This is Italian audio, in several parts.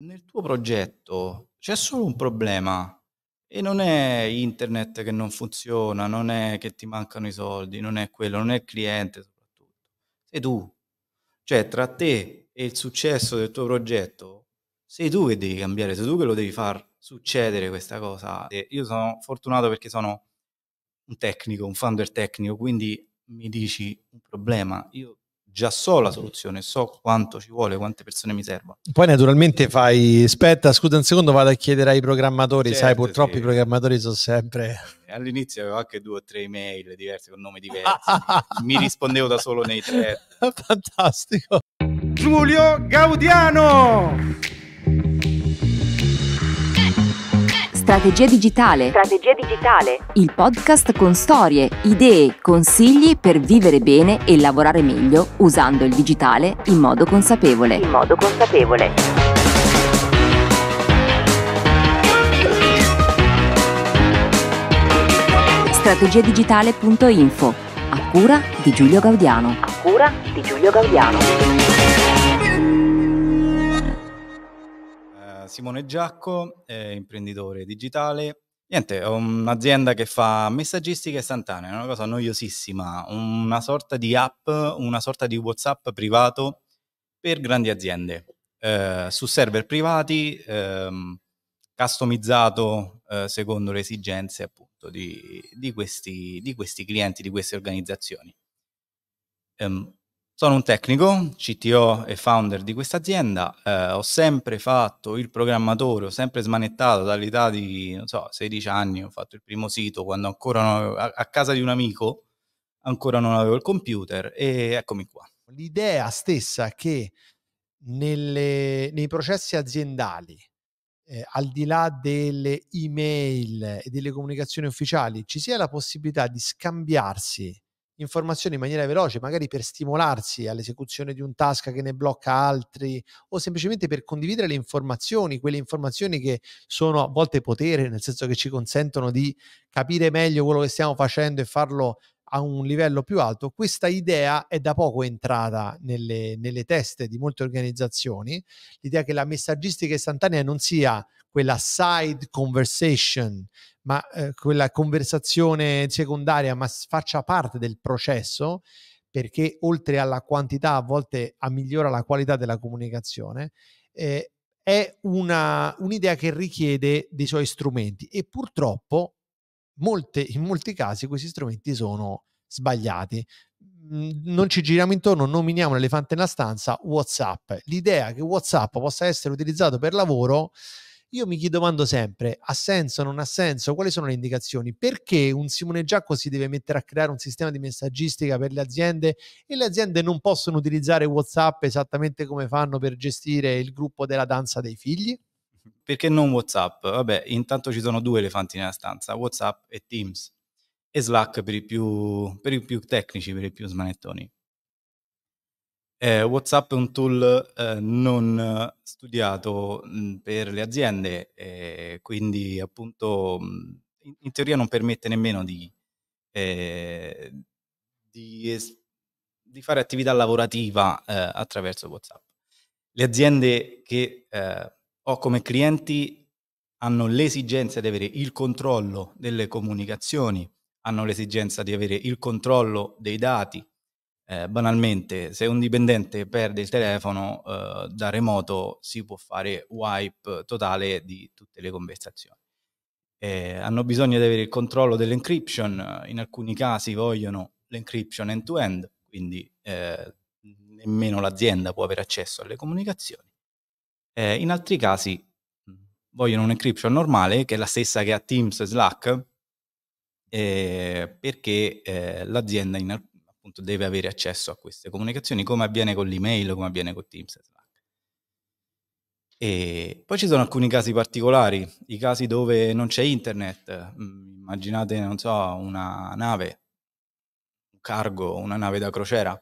nel tuo progetto c'è solo un problema e non è internet che non funziona, non è che ti mancano i soldi, non è quello, non è il cliente soprattutto, sei tu. Cioè tra te e il successo del tuo progetto sei tu che devi cambiare, sei tu che lo devi far succedere questa cosa. E io sono fortunato perché sono un tecnico, un founder tecnico, quindi mi dici un problema, io già so la soluzione, so quanto ci vuole, quante persone mi servono. Poi naturalmente fai, aspetta, scusa un secondo, vado a chiedere ai programmatori, certo, sai purtroppo sì. i programmatori sono sempre... Eh, all'inizio avevo anche due o tre email diverse con nomi diversi, mi rispondevo da solo nei tre. Fantastico. Giulio Gaudiano! Strategia digitale. Strategia digitale. Il podcast con storie, idee, consigli per vivere bene e lavorare meglio usando il digitale in modo consapevole. In modo consapevole. Strategiadigitale.info a cura di Giulio Gaudiano. A cura di Giulio Gaudiano. Simone Giacco, eh, imprenditore digitale. Niente, ho un'azienda che fa messaggistica istantanea, una cosa noiosissima, una sorta di app, una sorta di WhatsApp privato per grandi aziende, eh, su server privati, ehm, eh, customizzato secondo le esigenze appunto di, di, questi, di, questi, clienti, di queste organizzazioni. Eh, sono un tecnico, CTO e founder di questa azienda, eh, ho sempre fatto il programmatore, ho sempre smanettato dall'età di, non so, 16 anni, ho fatto il primo sito quando ancora non avevo, a, a casa di un amico, ancora non avevo il computer e eccomi qua. L'idea stessa che nelle, nei processi aziendali, eh, al di là delle email e delle comunicazioni ufficiali, ci sia la possibilità di scambiarsi informazioni in maniera veloce, magari per stimolarsi all'esecuzione di un task che ne blocca altri o semplicemente per condividere le informazioni, quelle informazioni che sono a volte potere, nel senso che ci consentono di capire meglio quello che stiamo facendo e farlo a un livello più alto, questa idea è da poco entrata nelle, nelle teste di molte organizzazioni, l'idea che la messaggistica istantanea non sia quella side conversation, ma eh, quella conversazione secondaria, ma faccia parte del processo, perché oltre alla quantità a volte migliora la qualità della comunicazione, eh, è una, un'idea che richiede dei suoi strumenti e purtroppo molte, in molti casi questi strumenti sono sbagliati. Mhmm, non ci giriamo intorno, nominiamo l'elefante nella stanza WhatsApp. L'idea che WhatsApp possa essere utilizzato per lavoro io mi domando sempre, ha senso, non ha senso? Quali sono le indicazioni? Perché un Simone Giacco si deve mettere a creare un sistema di messaggistica per le aziende e le aziende non possono utilizzare WhatsApp esattamente come fanno per gestire il gruppo della danza dei figli? Perché non WhatsApp? Vabbè, intanto ci sono due elefanti nella stanza, WhatsApp e Teams e Slack per i più, per i più tecnici, per i più smanettoni. Eh, WhatsApp è un tool eh, non eh, studiato mh, mm, per le aziende, eh, quindi appunto mh, mm, in, teoria non permette nemmeno di, eh, di, es- di fare attività lavorativa eh, attraverso WhatsApp. Le aziende che ho come clienti hanno l'esigenza di avere il controllo delle comunicazioni, hanno l'esigenza di avere il controllo dei dati, eh, banalmente, se un dipendente perde il telefono eh, da remoto si può fare wipe totale di tutte le conversazioni. Eh, hanno bisogno di avere il controllo dell'encryption, eh, in alcuni casi vogliono l'encryption end-to-end, quindi eh, nemmeno l'azienda può avere accesso alle comunicazioni. Eh, in altri casi mm, vogliono un'encryption normale, che è la stessa che ha Teams e Slack, eh, perché eh, l'azienda in, appunto deve avere accesso a queste comunicazioni, come avviene con l'email, come avviene con Teams e poi ci sono alcuni casi particolari, i casi dove non c'è internet, mm, immaginate, non so, una nave, un cargo, una nave da crociera,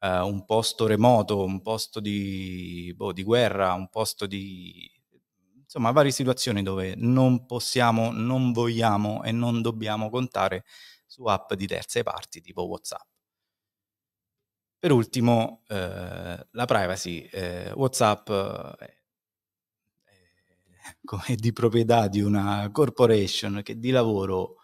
eh, un posto remoto, un posto di, boh, di guerra, un posto di... insomma, varie situazioni dove non possiamo, non vogliamo e non dobbiamo contare su app di terze parti tipo WhatsApp. Per ultimo, eh, la privacy. Eh, WhatsApp è, eh, è di proprietà di una corporation che di lavoro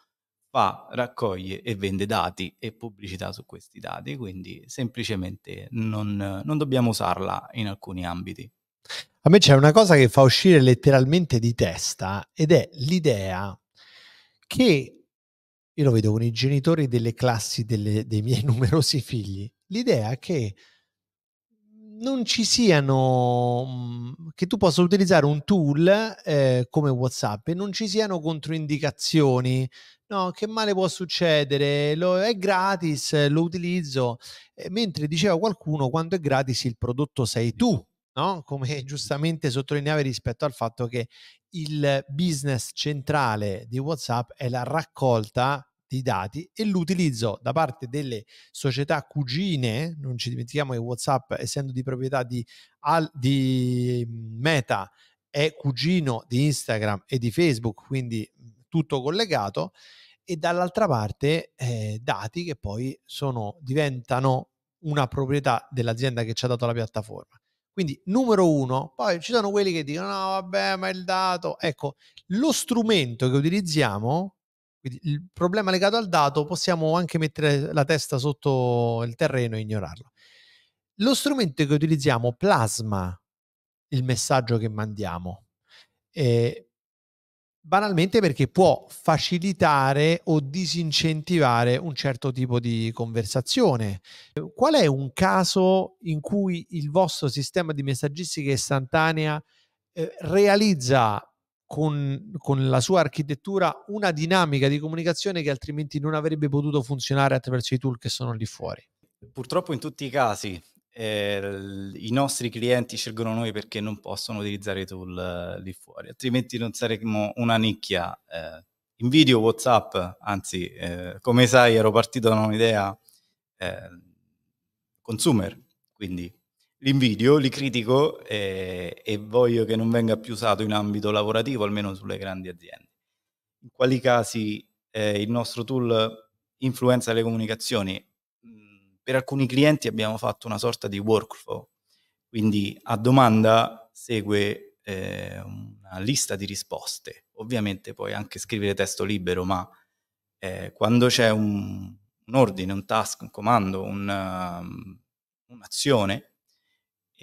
fa, raccoglie e vende dati e pubblicità su questi dati, quindi semplicemente non, non dobbiamo usarla in alcuni ambiti. A me c'è una cosa che fa uscire letteralmente di testa ed è l'idea che io lo vedo con i genitori delle classi delle, dei miei numerosi figli, l'idea che non ci siano mhmm, che tu possa utilizzare un tool eh, come WhatsApp e non ci siano controindicazioni. No, che male può succedere? Lo, è gratis, lo utilizzo. E mentre diceva qualcuno, quando è gratis il prodotto sei tu, no? Come giustamente sottolineavi rispetto al fatto che il business centrale di WhatsApp è la raccolta di dati e l'utilizzo da parte delle società cugine, non ci dimentichiamo che WhatsApp, essendo di proprietà di, di Meta, è cugino di Instagram e di Facebook, quindi tutto collegato, e dall'altra parte eh, dati che poi sono, diventano una proprietà dell'azienda che ci ha dato la piattaforma. Quindi numero uno, poi ci sono quelli che dicono no vabbè ma il dato, ecco lo strumento che utilizziamo quindi il problema legato al dato possiamo anche mettere la testa sotto il terreno e ignorarlo. Lo strumento che utilizziamo plasma il messaggio che mandiamo. Eh, banalmente perché può facilitare o disincentivare un certo tipo di conversazione. Qual è un caso in cui il vostro sistema di messaggistica istantanea eh, realizza con, con, la sua architettura una dinamica di comunicazione che altrimenti non avrebbe potuto funzionare attraverso i tool che sono lì fuori. Purtroppo in tutti i casi eh, i nostri clienti scelgono noi perché non possono utilizzare i tool eh, lì fuori, altrimenti non saremmo una nicchia. Eh, video WhatsApp, anzi, eh, come sai, ero partito da un'idea eh, consumer, quindi li invidio, li critico e, eh, e voglio che non venga più usato in ambito lavorativo, almeno sulle grandi aziende. In quali casi eh, il nostro tool influenza le comunicazioni? Mm, per alcuni clienti abbiamo fatto una sorta di workflow, quindi a domanda segue eh, una lista di risposte. Ovviamente puoi anche scrivere testo libero, ma eh, quando c'è un, un, ordine, un task, un comando, un, um, un'azione,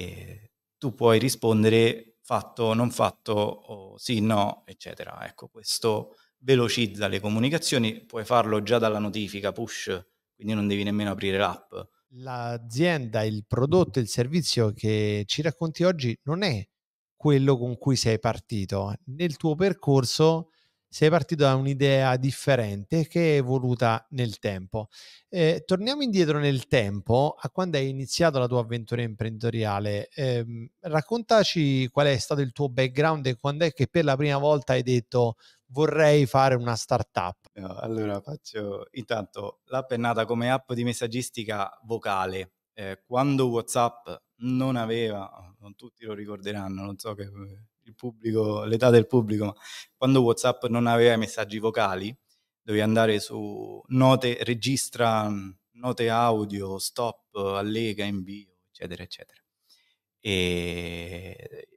e tu puoi rispondere fatto, non fatto, o sì, no, eccetera. Ecco, questo velocizza le comunicazioni, puoi farlo già dalla notifica push, quindi non devi nemmeno aprire l'app. L'azienda, il prodotto, il servizio che ci racconti oggi non è quello con cui sei partito. Nel tuo percorso sei partito da un'idea differente che è evoluta nel tempo. Eh, torniamo indietro nel tempo a quando hai iniziato la tua avventura imprenditoriale. Eh, raccontaci qual è stato il tuo background e quando è che per la prima volta hai detto vorrei fare una startup. allora faccio intanto l'app è nata come app di messaggistica vocale. Eh, quando WhatsApp non aveva, non tutti lo ricorderanno, non so che eh, il pubblico, l'età del pubblico, ma quando WhatsApp non aveva i messaggi vocali, dovevi andare su note, registra mm, note audio, stop, allega, invio, eccetera, eccetera. E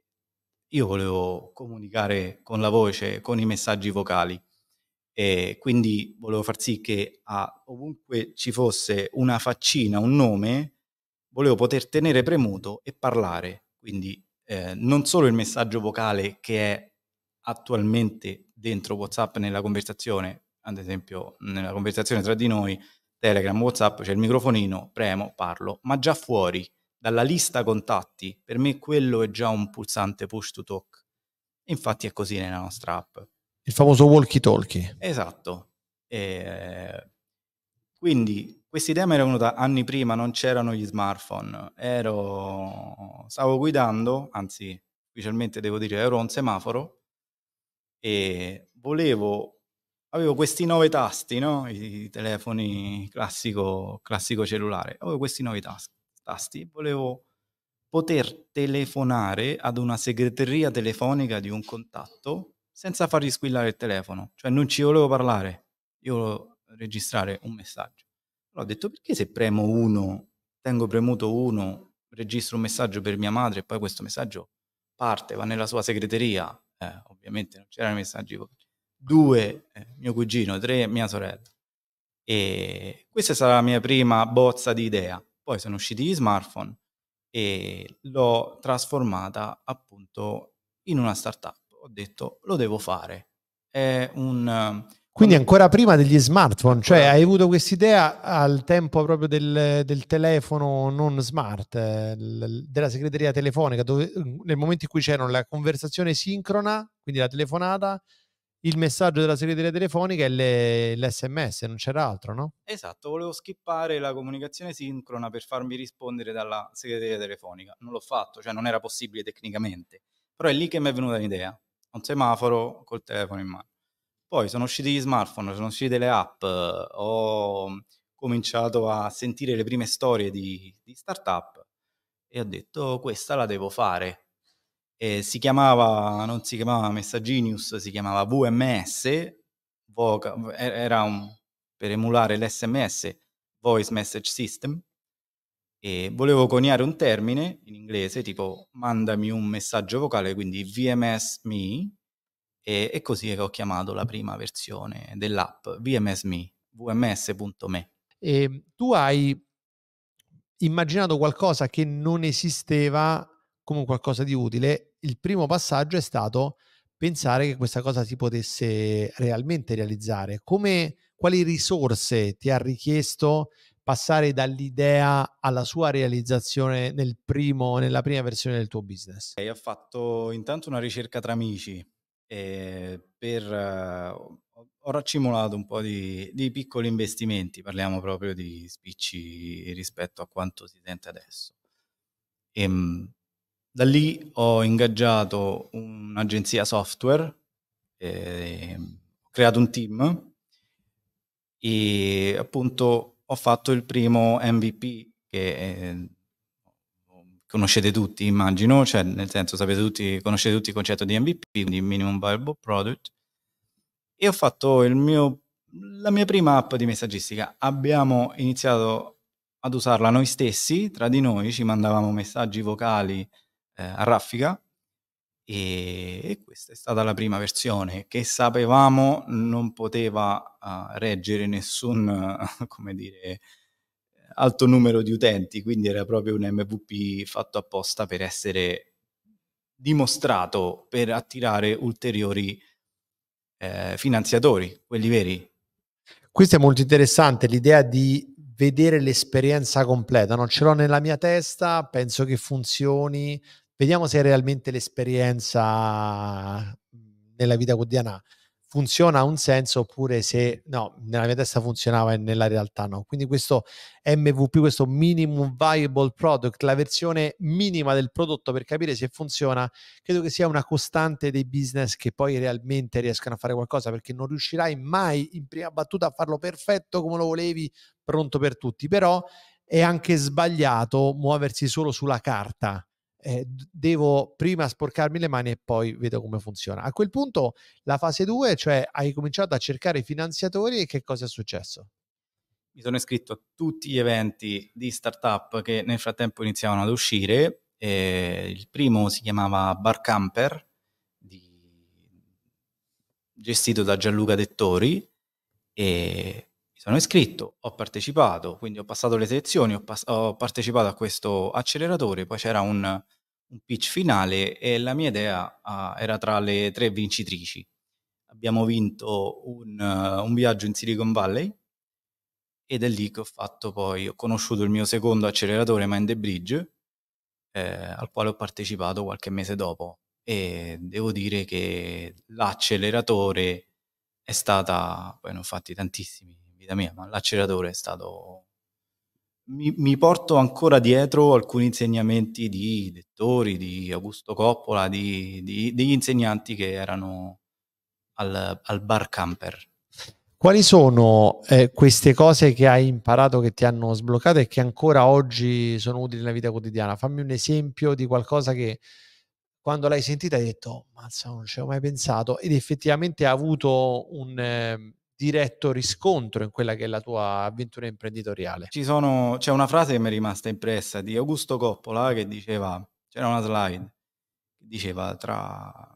io volevo comunicare con la voce, con i messaggi vocali e quindi volevo far sì che a, ovunque ci fosse una faccina, un nome, volevo poter tenere premuto e parlare. Quindi eh, non solo il messaggio vocale che è attualmente dentro WhatsApp nella conversazione, ad esempio nella conversazione tra di noi, Telegram, WhatsApp, c'è il microfonino, premo, parlo, ma già fuori dalla lista contatti, per me quello è già un pulsante push to talk. Infatti è così nella nostra app. Il famoso walkie talkie. Esatto. Eh, quindi questa idea mi era venuta anni prima, non c'erano gli smartphone. Ero... Stavo guidando, anzi, ufficialmente devo dire, ero a un semaforo e volevo... Avevo questi nove tasti, no? I, telefoni classico, classico cellulare. Avevo questi nove tasti, tasti. Volevo poter telefonare ad una segreteria telefonica di un contatto senza fargli squillare il telefono. Cioè non ci volevo parlare, io volevo registrare un messaggio. Allora ho detto perché se premo uno, tengo premuto uno, registro un messaggio per mia madre e poi questo messaggio parte, va nella sua segreteria, eh, ovviamente non c'erano messaggi, due eh, mio cugino, tre mia sorella. E questa è stata la mia prima bozza di idea. Poi sono usciti gli smartphone e l'ho trasformata appunto in una startup. Ho detto lo devo fare. È un quindi ancora prima degli smartphone, cioè hai avuto quest'idea al tempo proprio del, del telefono non smart, eh, l, della segreteria telefonica, dove mm, nel momento in cui c'era la conversazione sincrona, quindi la telefonata, il messaggio della segreteria telefonica e le, l'SMS, non c'era altro, no? Esatto, volevo skippare la comunicazione sincrona per farmi rispondere dalla segreteria telefonica. Non l'ho fatto, cioè non era possibile tecnicamente. Però è lì che mi è venuta l'idea, un semaforo col telefono in mano poi sono usciti gli smartphone, sono uscite le app, ho cominciato a sentire le prime storie di, di startup e ho detto questa la devo fare. E si chiamava, non si chiamava Messaginius, si chiamava VMS, era un, per emulare l'SMS, Voice Message System, e volevo coniare un termine in inglese tipo mandami un messaggio vocale, quindi VMS me, e, è così ho chiamato la prima versione dell'app VMSMe, vms.me. E ehm, tu hai immaginato qualcosa che non esisteva come qualcosa di utile. Il primo passaggio è stato pensare che questa cosa si potesse realmente realizzare. Come, quali risorse ti ha richiesto passare dall'idea alla sua realizzazione nel primo, nella prima versione del tuo business? E ho fatto intanto una ricerca tra amici Ehm, per, ho raccimolato un po' di, di, piccoli investimenti, parliamo proprio di spicci rispetto a quanto si sente adesso. E, ehm, da lì ho ingaggiato un'agenzia software, eh, ho creato un team e appunto ho fatto il primo MVP che eh, conoscete tutti, immagino, cioè nel senso sapete tutti, conoscete tutti il concetto di MVP, quindi Minimum Viable Product, e ho fatto mio, la mia prima app di messaggistica. Abbiamo iniziato ad usarla noi stessi, tra di noi, ci mandavamo messaggi vocali eh, a raffica e, e, questa è stata la prima versione che sapevamo non poteva uh, reggere nessun, uh, come dire, alto numero di utenti, quindi era proprio un MVP fatto apposta per essere dimostrato per attirare ulteriori eh, finanziatori, quelli veri. Questo è molto interessante, l'idea di vedere l'esperienza completa, non ce l'ho nella mia testa, penso che funzioni, vediamo se è realmente l'esperienza mm, nella vita quotidiana funziona ha un senso oppure se no, nella mia testa funzionava e nella realtà no. Quindi questo MVP, questo minimum viable product, la versione minima del prodotto per capire se funziona, credo che sia una costante dei business che poi realmente riescano a fare qualcosa perché non riuscirai mai in prima battuta a farlo perfetto come lo volevi, pronto per tutti, però è anche sbagliato muoversi solo sulla carta eh, devo prima sporcarmi le mani e poi vedo come funziona. A quel punto la fase 2, cioè hai cominciato a cercare finanziatori e che cosa è successo? Mi sono iscritto a tutti gli eventi di startup che nel frattempo iniziavano ad uscire. Eh, il primo si chiamava Bar Camper, di... gestito da Gianluca Dettori, e mi sono iscritto, ho partecipato, quindi ho passato le selezioni, ho, pass- ho partecipato a questo acceleratore, poi c'era un un pitch finale e la mia idea ah, era tra le tre vincitrici. Abbiamo vinto un, uh, un, viaggio in Silicon Valley ed è lì che ho fatto poi, ho conosciuto il mio secondo acceleratore Mind the Bridge, eh, al quale ho partecipato qualche mese dopo e devo dire che l'acceleratore è stata, poi ne ho fatti tantissimi in vita mia, ma l'acceleratore è stato mi, mi, porto ancora dietro alcuni insegnamenti di lettori, di Augusto Coppola, di, di, degli insegnanti che erano al, al bar camper. Quali sono eh, queste cose che hai imparato, che ti hanno sbloccato e che ancora oggi sono utili nella vita quotidiana? Fammi un esempio di qualcosa che quando l'hai sentita hai detto, oh, mazza, non ci avevo mai pensato ed effettivamente ha avuto un... Eh, diretto riscontro in quella che è la tua avventura imprenditoriale. Sono, c'è una frase che mi è rimasta impressa di Augusto Coppola che diceva, c'era una slide, che diceva tra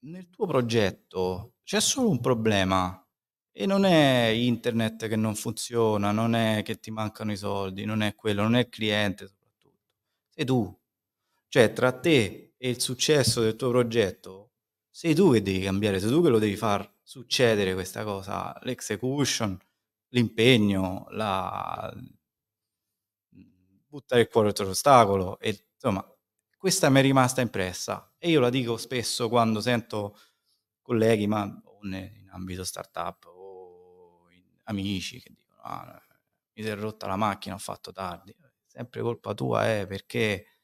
nel tuo progetto c'è solo un problema e non è internet che non funziona, non è che ti mancano i soldi, non è quello, non è il cliente soprattutto, sei tu. Cioè tra te e il successo del tuo progetto sei tu che devi cambiare, sei tu che lo devi fare succedere questa cosa, l'execution, l'impegno, la... buttare il cuore oltre l'ostacolo, e, insomma, questa mi è rimasta impressa e io la dico spesso quando sento colleghi, ma in ambito startup o amici che dicono ah, mi si è rotta la macchina, ho fatto tardi, sempre colpa tua è eh, perché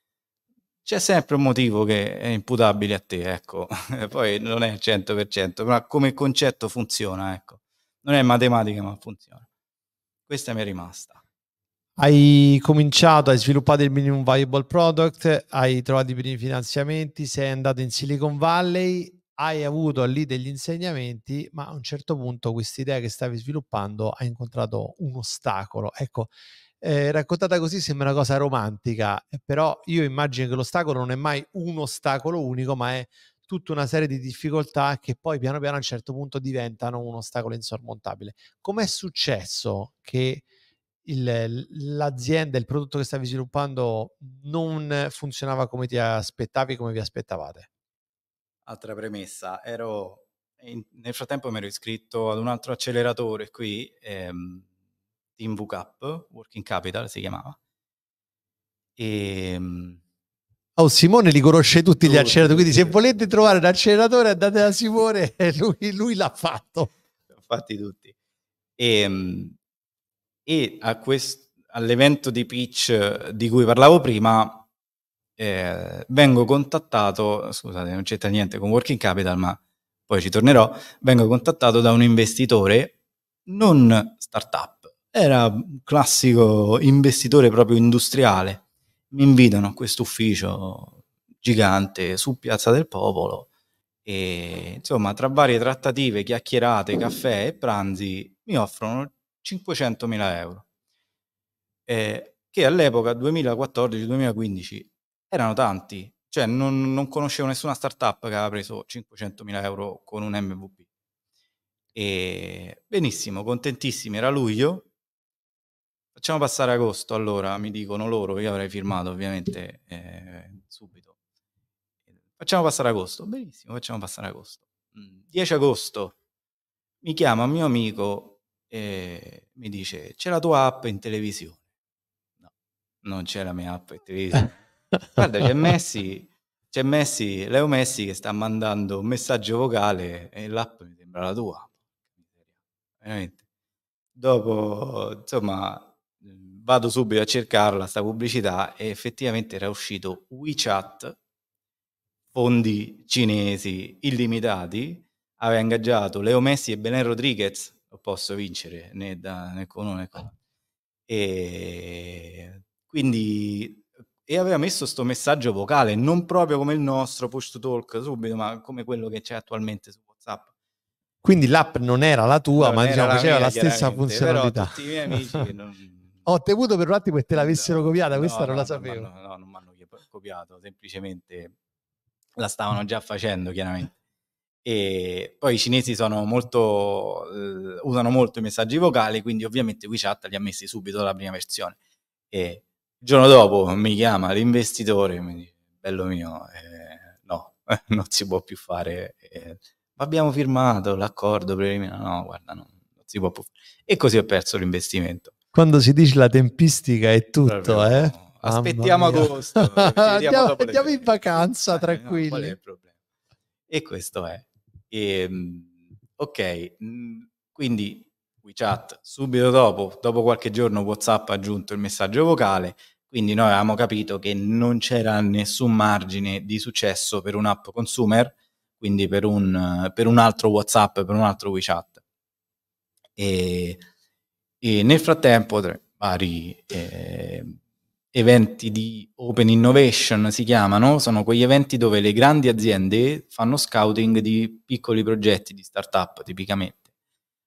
c'è sempre un motivo che è imputabile a te, ecco, poi non è il 100%, ma come concetto funziona, ecco. Non è matematica, ma funziona. Questa mi è rimasta. Hai cominciato, hai sviluppato il minimum viable product, hai trovato i primi finanziamenti, sei andato in Silicon Valley, hai avuto lì degli insegnamenti, ma a un certo punto questa idea che stavi sviluppando ha incontrato un ostacolo. Ecco, eh, raccontata così sembra una cosa romantica, eh, però io immagino che l'ostacolo non è mai un ostacolo unico, ma è tutta una serie di difficoltà che poi piano piano a un certo punto diventano un ostacolo insormontabile. Com'è successo che il, l'azienda, il prodotto che stavi sviluppando non funzionava come ti aspettavi, come vi aspettavate? Altra premessa, ero in, nel frattempo mi ero iscritto ad un altro acceleratore qui. Ehm in VCAP, Working Capital si chiamava. E... Ehm, oh, Simone li conosce tutti gli acceleratori, quindi se volete trovare un acceleratore andate da Simone, lui, lui l'ha fatto. Fatti tutti. Ehm, e, e quest, all'evento di pitch eh, di cui parlavo prima eh, vengo contattato, scusate non c'entra niente con Working Capital, ma poi ci tornerò, vengo contattato da un investitore non startup, era un classico investitore proprio industriale. Mi invitano a questo ufficio gigante su Piazza del Popolo e insomma tra varie trattative, chiacchierate, caffè e pranzi mi offrono 500.000 euro eh, che all'epoca 2014-2015 erano tanti cioè non, non, conoscevo nessuna startup che aveva preso 500.000 euro con un MVP e benissimo, contentissimi, era luglio Facciamo passare agosto, allora mi dicono loro, io avrei firmato ovviamente eh, subito. Facciamo passare agosto, benissimo, facciamo passare agosto. 10 mm, agosto mi chiama un mio amico e mi dice c'è la tua app in televisione. No, non c'è la mia app in televisione. Guarda, c'è Messi, c'è Messi, Leo Messi che sta mandando un messaggio vocale e l'app mi sembra la tua. Veramente. Dopo, insomma, vado subito a cercarla, sta pubblicità, e effettivamente era uscito WeChat, fondi cinesi illimitati, aveva ingaggiato Leo Messi e Belen Rodriguez, lo posso vincere né da né con uno né con e quindi e aveva messo questo messaggio vocale non proprio come il nostro push to talk subito ma come quello che c'è attualmente su whatsapp quindi l'app non era la tua no, ma diciamo, faceva la, mia, la stessa funzionalità però tutti i miei amici che non Ho temuto per un attimo che te eh, l'avessero copiata, questa no, non no, la sapevo. No, no, non mi hanno copiato, semplicemente la stavano già facendo, chiaramente. E poi i cinesi sono molto, eh, usano molto i messaggi vocali, quindi ovviamente WeChat li ha messi subito la prima versione. E il giorno dopo mi chiama l'investitore e mi dice, bello mio, eh, no, non si può più fare. Eh, abbiamo firmato l'accordo preliminare, no, guarda, no, non si può più fare. E così ho perso l'investimento quando si dice la tempistica è tutto, Vabbè, eh? Aspettiamo agosto. Eh, andiamo, andiamo in vacanza, tranquilli. Eh, no, e questo è. E, ehm, ok, mm, quindi WeChat subito dopo, dopo qualche giorno WhatsApp ha aggiunto il messaggio vocale, quindi noi avevamo capito che non c'era nessun margine di successo per un'app consumer, quindi per un, per un altro WhatsApp, per un altro WeChat. E e nel frattempo, tra vari eh, eventi di open innovation si chiamano, sono quegli eventi dove le grandi aziende fanno scouting di piccoli progetti di startup tipicamente.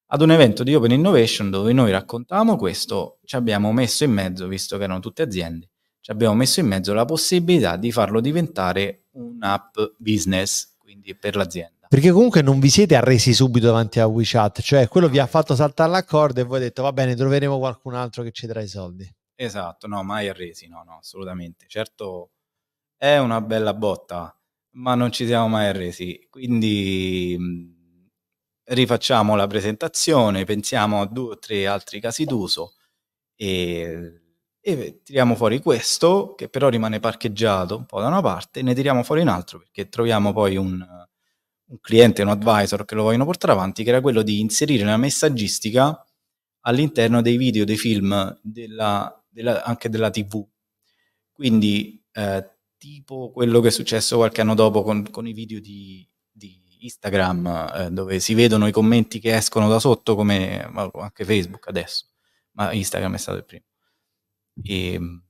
Ad un evento di open innovation dove noi raccontavamo questo, ci abbiamo messo in mezzo, visto che erano tutte aziende, ci abbiamo messo in mezzo la possibilità di farlo diventare un'app business, quindi per l'azienda. Esatto. Perché comunque non vi siete arresi subito davanti a WeChat, cioè quello vi ha fatto saltare l'accordo e voi avete detto va bene, troveremo qualcun altro che ci darà i soldi. Esatto, no, mai arresi, no, no, assolutamente. Certo è una bella botta, ma non ci siamo mai arresi. Quindi mm, rifacciamo la presentazione, pensiamo a due o tre altri casi d'uso e e tiriamo fuori questo che però rimane parcheggiato un po' da una parte e ne tiriamo fuori un altro perché troviamo poi un, un cliente, un advisor che lo vogliono portare avanti, che era quello di inserire la messaggistica all'interno dei video, dei film, della, della, anche della TV. Quindi, eh, tipo quello che è successo qualche anno dopo con, con i video di, di Instagram, eh, dove si vedono i commenti che escono da sotto, come anche Facebook adesso, ma Instagram è stato il primo. E, ehm,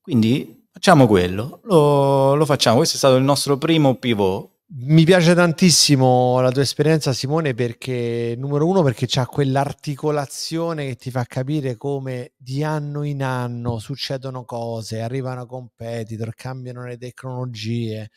quindi facciamo quello, lo, lo facciamo. Questo è stato il nostro primo pivot mi piace tantissimo la tua esperienza, Simone, perché numero uno, perché c'è quell'articolazione che ti fa capire come di anno in anno succedono cose, arrivano competitor, cambiano le tecnologie,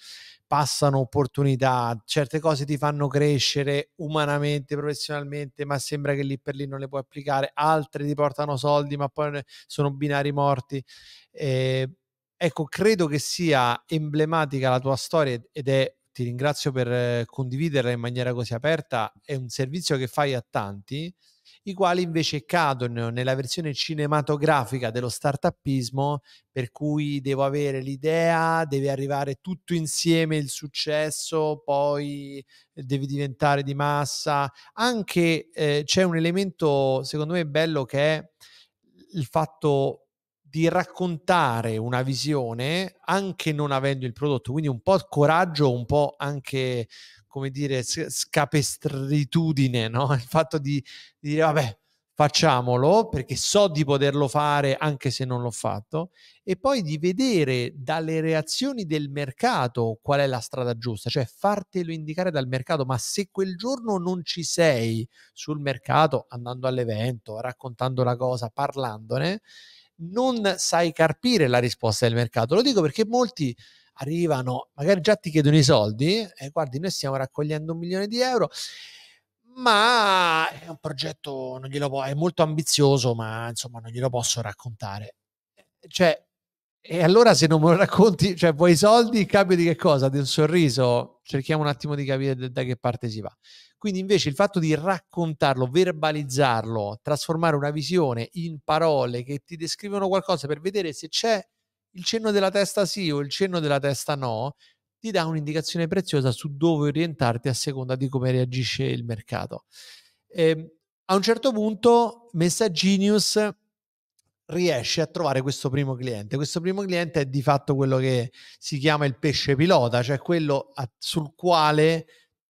passano opportunità, certe cose ti fanno crescere umanamente, professionalmente, ma sembra che lì per lì non le puoi applicare, altre ti portano soldi, ma poi sono binari morti. Eh, ecco, credo che sia emblematica la tua storia ed è ti ringrazio per eh, condividerla in maniera così aperta, è un servizio che fai a tanti, i quali invece cadono nella versione cinematografica dello startuppismo, per cui devo avere l'idea, deve arrivare tutto insieme il successo, poi eh, devi diventare di massa. Anche eh, c'è un elemento, secondo me, bello che è il fatto di raccontare una visione anche non avendo il prodotto, quindi un po' coraggio, un po' anche come dire scapestritudine, no? il fatto di, di dire vabbè facciamolo perché so di poterlo fare anche se non l'ho fatto e poi di vedere dalle reazioni del mercato qual è la strada giusta, cioè fartelo indicare dal mercato, ma se quel giorno non ci sei sul mercato andando all'evento, raccontando la cosa, parlandone, non sai carpire la risposta del mercato. Lo dico perché molti arrivano, magari già ti chiedono i soldi, e guardi, noi stiamo raccogliendo un milione di euro, ma è un progetto, non glielo po- è molto ambizioso, ma insomma non glielo posso raccontare. Cioè, e allora se non me lo racconti, cioè vuoi i soldi, cambio di che cosa? Di un sorriso? Cerchiamo un attimo di capire da che parte si va. Quindi invece il fatto di raccontarlo, verbalizzarlo, trasformare una visione in parole che ti descrivono qualcosa per vedere se c'è il cenno della testa sì o il cenno della testa no, ti dà un'indicazione preziosa su dove orientarti a seconda di come reagisce il mercato. E ehm, a un certo punto Messagginius riesce a trovare questo primo cliente. Questo primo cliente è di fatto quello che si chiama il pesce pilota, cioè quello a, sul quale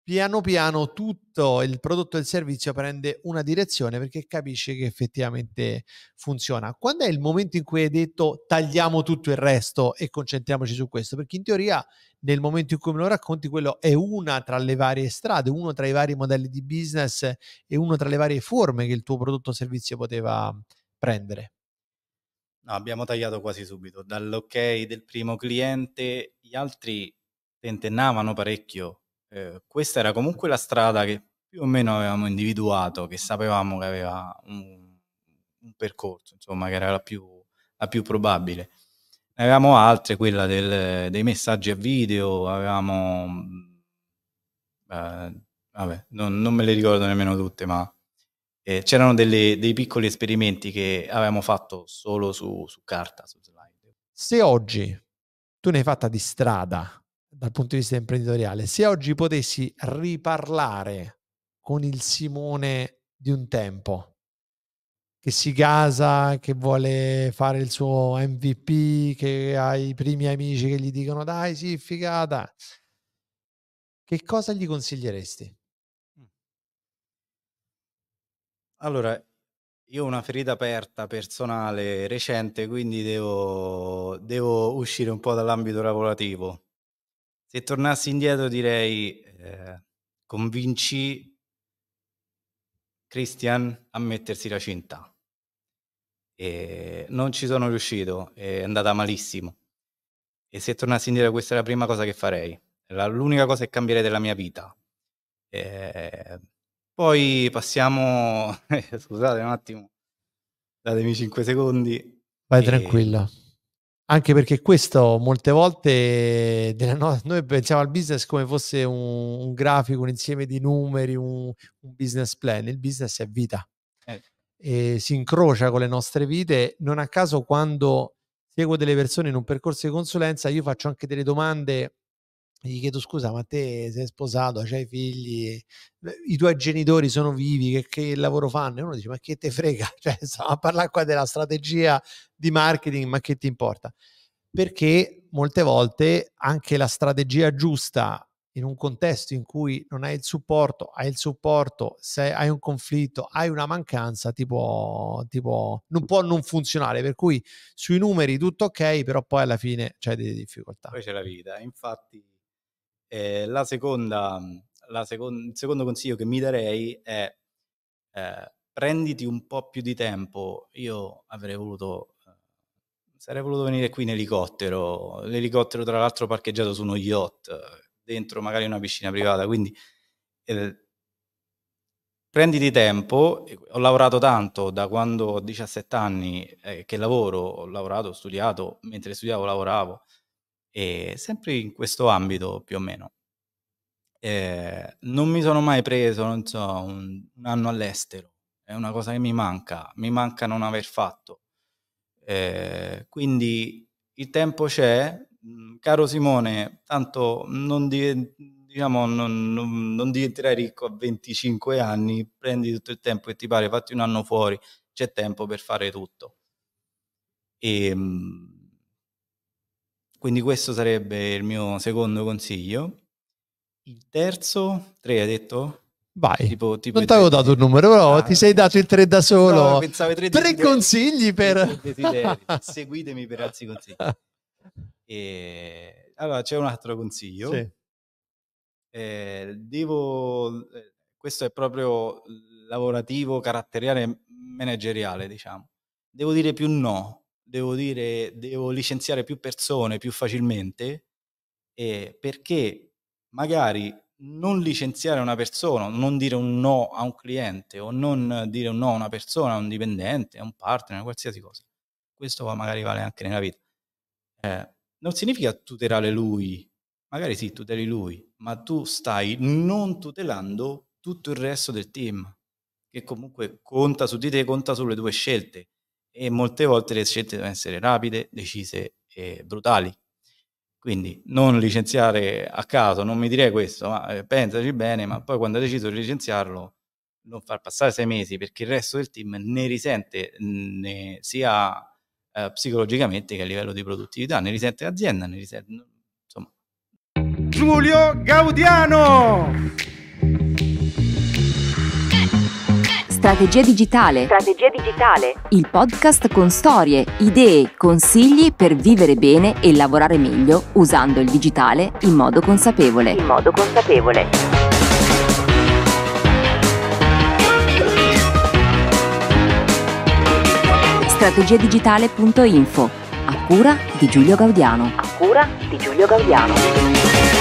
piano piano tutto il prodotto e il servizio prende una direzione perché capisce che effettivamente funziona. Quando è il momento in cui hai detto tagliamo tutto il resto e concentriamoci su questo? Perché in teoria nel momento in cui me lo racconti quello è una tra le varie strade, uno tra i vari modelli di business e uno tra le varie forme che il tuo prodotto o servizio poteva prendere. No, abbiamo tagliato quasi subito. Dall'ok del primo cliente, gli altri tentennavano parecchio. Eh, questa era comunque la strada che più o meno avevamo individuato, che sapevamo che aveva un, un percorso, insomma, che era la più, la più probabile. Ne avevamo altre, quella del, dei messaggi a video, avevamo... Mm, eh, vabbè, non, non me le ricordo nemmeno tutte, ma eh, c'erano delle, dei piccoli esperimenti che avevamo fatto solo su, su carta, su slide. Se oggi tu ne hai fatta di strada dal punto di vista imprenditoriale, se oggi potessi riparlare con il Simone di un tempo, che si casa, che vuole fare il suo MVP, che ha i primi amici che gli dicono dai, sì, figata. Che cosa gli consiglieresti? Allora, io ho una ferita aperta personale recente, quindi devo, devo uscire un po' dall'ambito lavorativo. Se tornassi indietro direi eh, convinci Christian a mettersi la cinta. E non ci sono riuscito, è andata malissimo. E se tornassi indietro questa è la prima cosa che farei. La, l'unica cosa che cambierei della mia vita. Eh, poi passiamo, eh, scusate un attimo, datemi 5 secondi. Vai e... tranquilla. Anche perché questo molte volte no... noi pensiamo al business come fosse un, un grafico, un insieme di numeri, un, un, business plan. Il business è vita. Eh. E si incrocia con le nostre vite. Non a caso quando seguo delle persone in un percorso di consulenza, io faccio anche delle domande gli chiedo scusa, ma te sei sposato, hai figli, eh, i tuoi genitori sono vivi, che, che, lavoro fanno? E uno dice, ma che te frega? Cioè, stiamo a parlare qua della strategia di marketing, ma che ti importa? Perché molte volte anche la strategia giusta in un contesto in cui non hai il supporto, hai il supporto, se hai un conflitto, hai una mancanza, tipo, può, non può non funzionare. Per cui sui numeri tutto ok, però poi alla fine c'è delle difficoltà. Poi c'è la vita, infatti eh, la seconda, mhmm, la second- il secondo consiglio che mi darei è eh, prenditi un po' più di tempo. Io avrei voluto, eh, sarei voluto venire qui in elicottero, l'elicottero tra l'altro parcheggiato su uno yacht, dentro magari una piscina privata, quindi... Eh, prenditi tempo, ho lavorato tanto da quando ho 17 anni eh, che lavoro, ho lavorato, ho studiato, mentre studiavo lavoravo, e sempre in questo ambito più o meno. Eh, non mi sono mai preso, non so, un, un, anno all'estero, è una cosa che mi manca, mi manca non aver fatto. Eh, quindi il tempo c'è, mm, caro Simone, tanto non, di, diciamo, non, non, non diventerai ricco a 25 anni, prendi tutto il tempo che ti pare, fatti un anno fuori, c'è tempo per fare tutto. E, ehm, quindi questo sarebbe il mio secondo consiglio. Il terzo, tre hai detto? Vai, tipo, tipo non ti avevo dato il numero, però ah, ti sei dato il tre da solo. No, pensavo tre, tre consigli per... Seguitemi per altri consigli. E... Allora, c'è un altro consiglio. Sì. Eh, devo... Eh, questo è proprio lavorativo, caratteriale, manageriale, diciamo. Devo dire più no devo dire, devo licenziare più persone più facilmente, eh, perché magari non licenziare una persona, non dire un no a un cliente o non dire un no a una persona, a un dipendente, a un partner, a qualsiasi cosa. Questo magari vale anche nella vita. Eh, non significa tutelare lui, magari sì, tuteli lui, ma tu stai non tutelando tutto il resto del team, che comunque conta su di te, conta sulle tue scelte e molte volte le scelte devono essere rapide, decise e brutali. Quindi non licenziare a caso, non mi direi questo, ma eh, pensaci bene, ma poi quando ha deciso di licenziarlo non far passare sei mesi perché il resto del team ne risente ne, sia eh, psicologicamente che a livello di produttività, ne risente l'azienda, ne risente... Insomma. Giulio Gaudiano! Strategia digitale. Strategia digitale. Il podcast con storie, idee, consigli per vivere bene e lavorare meglio usando il digitale in modo consapevole. In modo consapevole. Strategiadigitale.info a cura di Giulio Gaudiano. A cura di Giulio Gaudiano.